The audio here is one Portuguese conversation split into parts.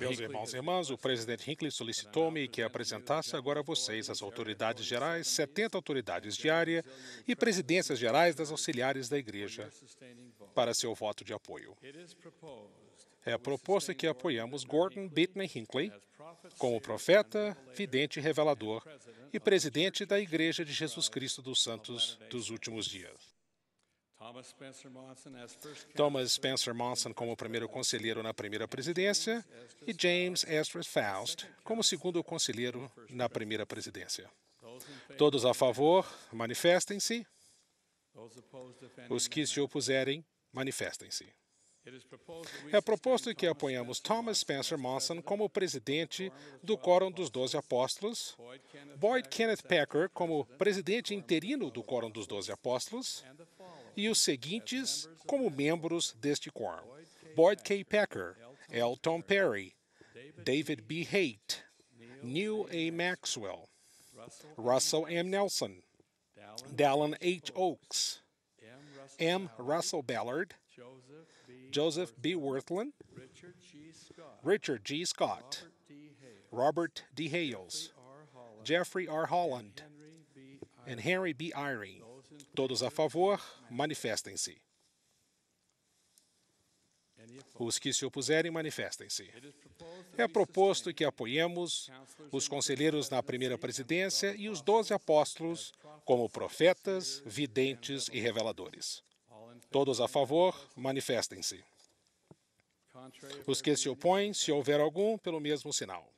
Meus irmãos e irmãs, o presidente Hinckley solicitou-me que apresentasse agora a vocês as autoridades gerais, 70 autoridades de área e presidências gerais das auxiliares da Igreja para seu voto de apoio. É proposto que apoiamos Gordon Bittman Hinckley como profeta, vidente e revelador e presidente da Igreja de Jesus Cristo dos Santos dos Últimos Dias. Thomas Spencer Monson como primeiro conselheiro na primeira presidência e James Estes Faust como segundo conselheiro na primeira presidência. Todos a favor, manifestem-se. Os que se opuserem, manifestem-se. É proposto que apoiamos Thomas Spencer Monson como presidente do Quórum dos Doze Apóstolos, Boyd Kenneth Packer como presidente interino do Quórum dos Doze Apóstolos e os seguintes como membros deste quórum: Boyd K. Pecker, Elton Perry, David B. Haight, Neil A. Maxwell, Russell M. Nelson, Dallin H. Oaks, M. Russell Ballard, Joseph B. Worthland, Richard G. Scott, Robert D. Hales, Jeffrey R. Holland, and Henry B. Eyring. Todos a favor, manifestem-se. Os que se opuserem, manifestem-se. É proposto que apoiemos os conselheiros na primeira presidência e os doze apóstolos como profetas, videntes e reveladores. Todos a favor, manifestem-se. Os que se opõem, se houver algum, pelo mesmo sinal.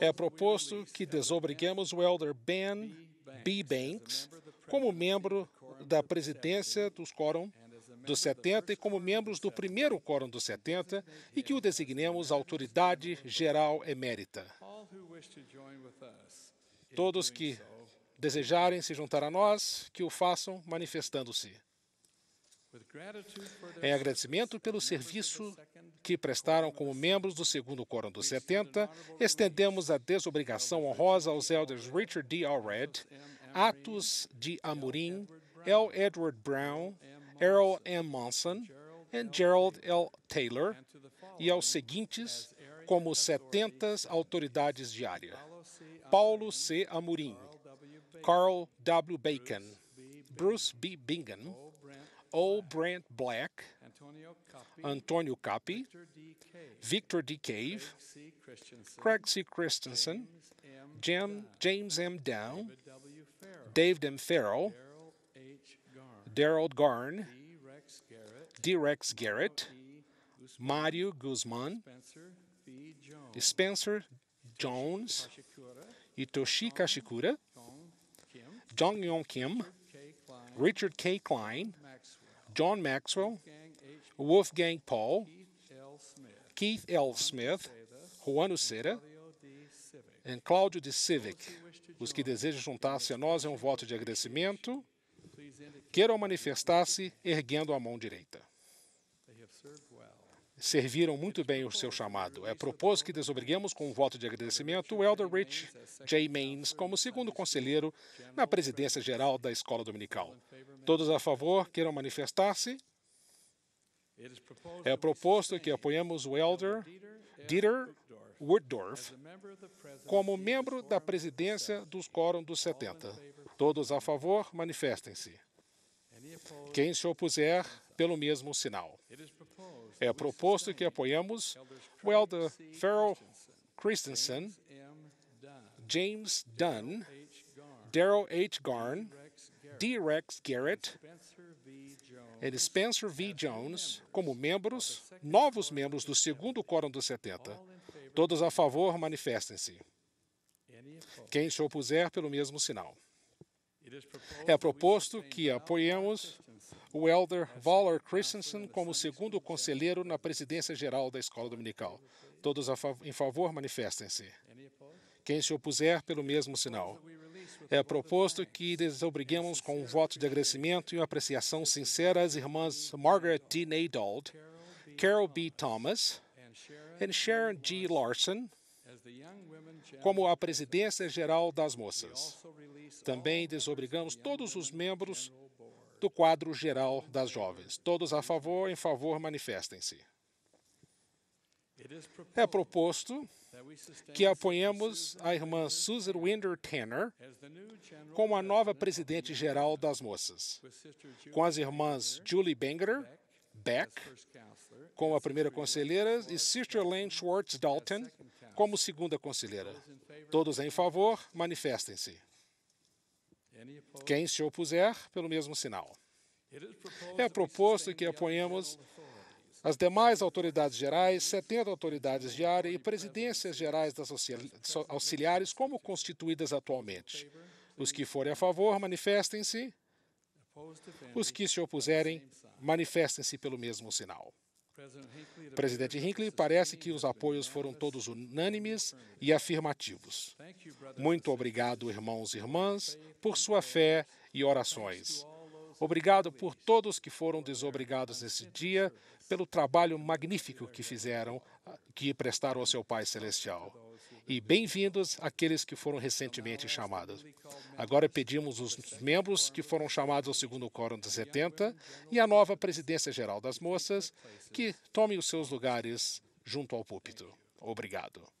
É proposto que desobriguemos o elder Ben B. Banks como membro da presidência dos quórum dos 70 e como membros do primeiro quórum dos 70 e que o designemos autoridade geral emérita. Todos que desejarem se juntar a nós, que o façam manifestando-se. Em agradecimento pelo serviço que prestaram como membros do segundo quórum dos 70, estendemos a desobrigação honrosa aos elders Richard D. Allred, Atos de Amorim, L. Edward Brown, Errol M. Monson e Gerald L. Taylor, e aos seguintes como 70 autoridades de área: Paulo C. Amorim, Carl W. Bacon, Bruce B. Bingham, O. Brandt Black, Antonio Capi, Victor D. Cave, Craig C. Christensen, Jim, James M. Down, Dave M. Farrell, Daryl Garn, D. Rex Garrett, Mario Guzman, Spencer Jones, Itoshi Kashikura, Jong Yong Kim, Richard K. Klein, John Maxwell, Wolfgang Paul, Keith L. Smith, Juan Ucera e Cláudio de Civic. Os que desejam juntar-se a nós é um voto de agradecimento. Queiram manifestar-se erguendo a mão direita serviram muito bem o seu chamado. É proposto que desobriguemos com um voto de agradecimento o Elder Rich J. Maines como segundo conselheiro na presidência geral da Escola Dominical. Todos a favor queiram manifestar-se. É proposto que apoiemos o Elder Dieter Wooddorf como membro da presidência dos Quórum dos 70. Todos a favor, manifestem-se. Quem se opuser, pelo mesmo sinal. É proposto que apoiamos o Farrell Christensen, James Dunn, Daryl H. Garn, D. Rex Garrett e Spencer V. Jones como membros, novos membros do segundo quórum dos 70. Todos a favor, manifestem-se. Quem se opuser, pelo mesmo sinal. É proposto que apoiemos o Elder Waller Christensen como segundo conselheiro na presidência geral da Escola Dominical. Todos em favor, manifestem-se. Quem se opuser, pelo mesmo sinal. É proposto que desobriguemos com um voto de agradecimento e uma apreciação sincera as irmãs Margaret D. Neydold, Carol B. Thomas e Sharon G. Larson como a presidência geral das moças. Também desobrigamos todos os membros do quadro geral das jovens. Todos a favor, em favor, manifestem-se. É proposto que apoiemos a irmã Susan Winder Tanner como a nova presidente geral das moças, com as irmãs Julie Banger, Beck, como a primeira conselheira, e Sister Lane Schwartz Dalton como segunda conselheira. Todos em favor, manifestem-se quem se opuser, pelo mesmo sinal. É proposto que apoiemos as demais autoridades gerais, 70 autoridades de área e presidências gerais das auxiliares, como constituídas atualmente. Os que forem a favor, manifestem-se. Os que se opuserem, manifestem-se pelo mesmo sinal. Presidente Hinckley, parece que os apoios foram todos unânimes e afirmativos. Muito obrigado, irmãos e irmãs, por sua fé e orações. Obrigado por todos que foram desobrigados nesse dia, pelo trabalho magnífico que fizeram, que prestaram ao seu Pai Celestial e bem vindos àqueles que foram recentemente chamados. Agora pedimos os membros que foram chamados ao segundo quórum de 70 e à nova presidência geral das moças que tomem os seus lugares junto ao púlpito. Obrigado.